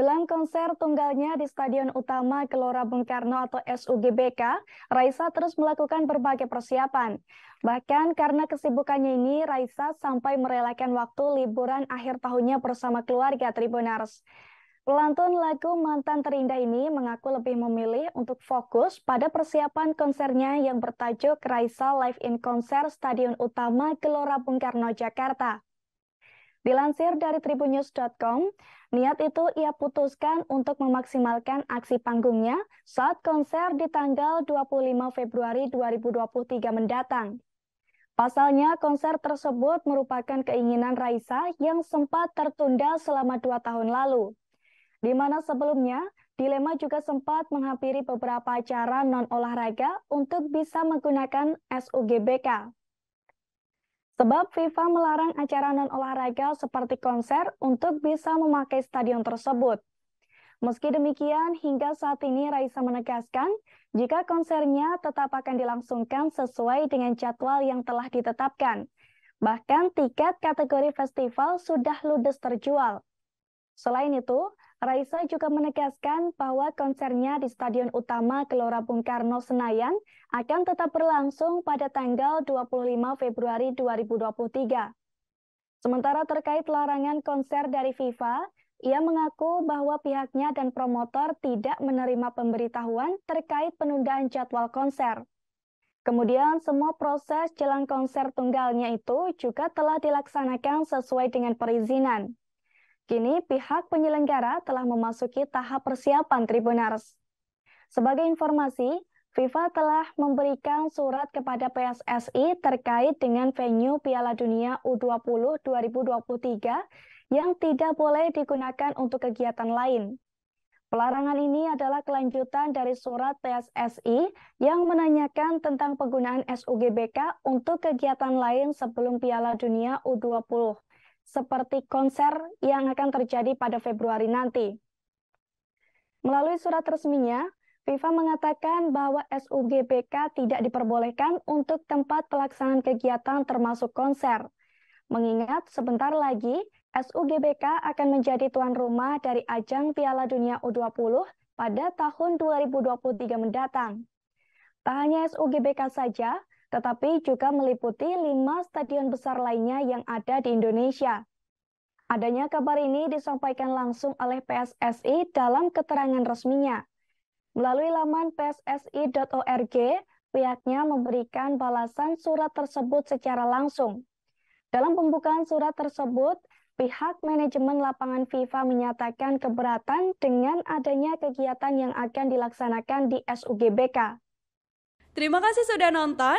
Jelang konser tunggalnya di Stadion Utama Gelora Bung Karno atau SUGBK, Raisa terus melakukan berbagai persiapan. Bahkan karena kesibukannya ini, Raisa sampai merelakan waktu liburan akhir tahunnya bersama keluarga Tribunars. Pelantun lagu Mantan Terindah ini mengaku lebih memilih untuk fokus pada persiapan konsernya yang bertajuk Raisa Live in Concert Stadion Utama Gelora Bung Karno, Jakarta. Dilansir dari tribunnews.com, niat itu ia putuskan untuk memaksimalkan aksi panggungnya saat konser di tanggal 25 Februari 2023 mendatang. Pasalnya, konser tersebut merupakan keinginan Raisa yang sempat tertunda selama dua tahun lalu. Di mana sebelumnya, Dilema juga sempat menghampiri beberapa acara non-olahraga untuk bisa menggunakan SUGBK. Sebab FIFA melarang acara non-olahraga seperti konser untuk bisa memakai stadion tersebut. Meski demikian, hingga saat ini Raisa menegaskan jika konsernya tetap akan dilangsungkan sesuai dengan jadwal yang telah ditetapkan. Bahkan tiket kategori festival sudah ludes terjual. Selain itu, Raisa juga menegaskan bahwa konsernya di Stadion Utama Gelora Bung Karno Senayan akan tetap berlangsung pada tanggal 25 Februari 2023. Sementara terkait larangan konser dari FIFA, ia mengaku bahwa pihaknya dan promotor tidak menerima pemberitahuan terkait penundaan jadwal konser. Kemudian semua proses jelang konser tunggalnya itu juga telah dilaksanakan sesuai dengan perizinan. Kini pihak penyelenggara telah memasuki tahap persiapan Tribunars. Sebagai informasi, FIFA telah memberikan surat kepada PSSI terkait dengan venue Piala Dunia U20 2023 yang tidak boleh digunakan untuk kegiatan lain. Pelarangan ini adalah kelanjutan dari surat PSSI yang menanyakan tentang penggunaan SUGBK untuk kegiatan lain sebelum Piala Dunia U20 seperti konser yang akan terjadi pada Februari nanti. Melalui surat resminya, FIFA mengatakan bahwa SUGBK tidak diperbolehkan untuk tempat pelaksanaan kegiatan termasuk konser. Mengingat sebentar lagi, SUGBK akan menjadi tuan rumah dari ajang Piala Dunia U20 pada tahun 2023 mendatang. Tak hanya SUGBK saja, tetapi juga meliputi lima stadion besar lainnya yang ada di Indonesia. Adanya kabar ini disampaikan langsung oleh PSSI dalam keterangan resminya. Melalui laman pssi.org, pihaknya memberikan balasan surat tersebut secara langsung. Dalam pembukaan surat tersebut, pihak manajemen lapangan FIFA menyatakan keberatan dengan adanya kegiatan yang akan dilaksanakan di SUGBK. Terima kasih sudah nonton.